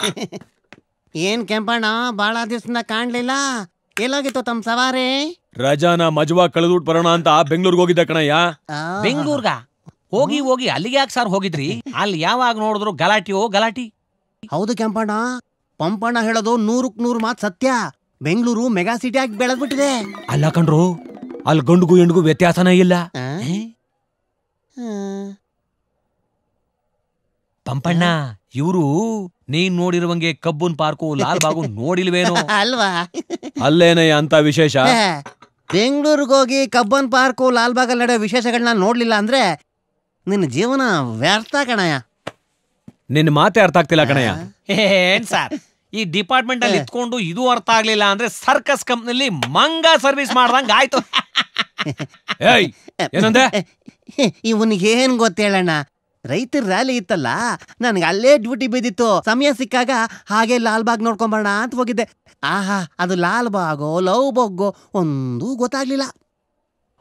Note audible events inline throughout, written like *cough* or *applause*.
*laughs* ಏನ್ ಕೆಂಪಣ್ಣ ಬಾಳ ದಿವಸದಿಂದ ಕಾಣ್ಲಿಲ್ಲ ಎಲ್ಲೋಗಿತ್ತು ತಮ್ಮ ಸವಾರಿ ರಜಾನ ಮಜ್ವಾ ಕಳೆದುಟ್ ಬರೋಣ ಅಂತ ಬೆಂಗಳೂರಿಗೆ ಹೋಗಿದ್ದ ಕಣಯ್ಯ ಬೆಂಗಳೂರ್ಗ ಹೋಗಿ ಹೋಗಿ ಅಲ್ಲಿಗೆ ಯಾಕೆ ಸರ್ ಹೋಗಿದ್ರಿ ಅಲ್ಲಿ ಯಾವಾಗ ನೋಡಿದ್ರು ಗಲಾಟಿಯೋ ಗಲಾಟಿ ಹೌದು ಕೆಂಪಣ್ಣ ಪಂಪಣ್ಣ ಹೇಳೋದು ನೂರಕ್ ನೂರು ಮಾತು ಸತ್ಯ ಬೆಂಗಳೂರು ಮೆಗಾ ಸಿಟಿ ಆಗಿ ಬೆಳೆದ್ಬಿಟ್ಟಿದೆ ಅಲ್ಲ ಕಣ್ರು ಅಲ್ಲಿ ಗಂಡುಗೂ ಹೆಣ್ಗೂ ವ್ಯತ್ಯಾಸನೇ ಇಲ್ಲ ಪಂಪಣ್ಣ ಇವರು ನೀನ್ ನೋಡಿರುವಂಗೆ ಕಬ್ಬುನ್ ಪಾರ್ಕು ಲಾಲ್ ಬಾಗು *laughs* ನೋಡಿಲ್ವೇನೋ ಅಲ್ವಾ ಅಲ್ಲೇನಯ್ಯ ಅಂತ ವಿಶೇಷ ಬೆಂಗಳೂರಿಗೆ ಹೋಗಿ ಕಬ್ಬನ್ ಪಾರ್ಕು ಲಾಲ್ಬಾಗಲ್ಲಿ ನಡೆಯೋ ವಿಶೇಷಗಳನ್ನ ನೋಡ್ಲಿಲ್ಲ ಅಂದ್ರೆ ನಿನ್ನ ಜೀವನ ವ್ಯರ್ಥ ಕಣಯ್ಯ ನಿನ್ನ ಮಾತೆ ಅರ್ಥ ಆಗ್ತಿಲ್ಲ ಕಣಯ್ಯ ಏನ್ ಸರ್ ಈ ಡಿಪಾರ್ಟ್ಮೆಂಟ್ ಅಲ್ಲಿ ಇತ್ಕೊಂಡು ಇದು ಅರ್ಥ ಆಗ್ಲಿಲ್ಲ ಅಂದ್ರೆ ಸರ್ಕಸ್ ಕಂಪ್ನಿಲಿ ಮಂಗ ಸರ್ವಿಸ್ ಮಾಡ್ದಂಗ ಆಯ್ತು ಏನಂದ್ರೆ ಏನ್ *laughs* ಗೊತ್ತೇಳಣ್ಣ ರೈತರ ರ್ಯಾಲಿ ಇತ್ತಲ್ಲ ನನ್ಗೆ ಅಲ್ಲೇ ಡ್ಯೂಟಿ ಬಿದ್ದಿತ್ತು ಸಮಯ ಸಿಕ್ಕಾಗ ಹಾಗೆ ಲಾಲ್ಬಾಗ್ ನೋಡ್ಕೊಂಬರೋಣ ಅಂತ ಹೋಗಿದ್ದೆ ಆಹಾ ಅದು ಬಾಗೋ ಲವ್ ಬಾಗೋ ಒಂದೂ ಗೊತ್ತಾಗ್ಲಿಲ್ಲ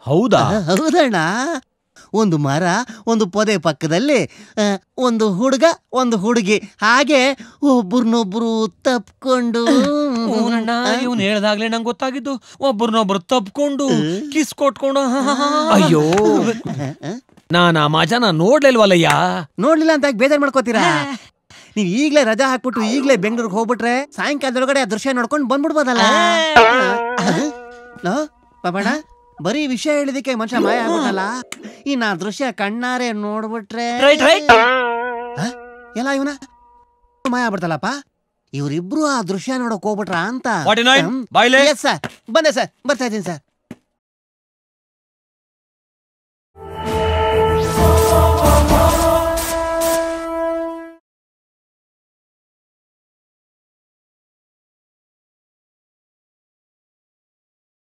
ಹೌದಾ ಹೌದಣ್ಣ ಒಂದು ಮರ ಒಂದು ಪೊದೆ ಪಕ್ಕದಲ್ಲಿ ಒಂದು ಹುಡುಗ ಒಂದು ಹುಡುಗಿ ಹಾಗೆ ಒಬ್ರನ್ನೊಬ್ರು ತಪ್ಕೊಂಡು ಇವನು ಹೇಳ್ದಾಗ್ಲೇ ನಂಗೆ ಗೊತ್ತಾಗಿದ್ದು ಒಬ್ರನ್ನೊಬ್ರು ತಪ್ಕೊಂಡು ಕಿಸ್ ಕೊಟ್ಕೊಂಡು ಅಯ್ಯೋ ಆ ಮಜಾನ ನೋಡ್ಲಿಲ್ವಲ್ಲಯ್ಯ ನೋಡ್ಲಿಲ್ಲ ಅಂತ ಬೇಜಾರು ಮಾಡ್ಕೋತೀರಾ ನೀವ್ ಈಗ್ಲೇ ರಜಾ ಹಾಕ್ಬಿಟ್ಟು ಈಗ್ಲೇ ಬೆಂಗ್ಳೂರ್ಗೆ ಹೋಗ್ಬಿಟ್ರೆ ಸಾಯಂಕಾಲದೊಳಗಡೆ ಆ ದೃಶ್ಯ ನೋಡ್ಕೊಂಡು ಬಂದ್ಬಿಡ್ಬೋದಲ್ಲ ಪಾಪಣ್ಣ ಬರೀ ವಿಷಯ ಹೇಳಿದಕ್ಕೆ ಮನುಷ್ಯ ಮಾಯ ಆಗೋದಲ್ಲ ಈ ನಾ ದೃಶ್ಯ ಕಣ್ಣಾರೆ ನೋಡ್ಬಿಟ್ರೆ ಎಲ್ಲ ಇವನ ಮಾಯ ಆಗ್ಬಿಡ್ತಲ್ಲಪ್ಪ ಇವರಿಬ್ರು ಆ ದೃಶ್ಯ ನೋಡಕ್ ಹೋಗ್ಬಿಟ್ರ ಅಂತ ಬಂದೆ ಸರ್ ಬರ್ತಾ ಇದ್ದೀನಿ ಸರ್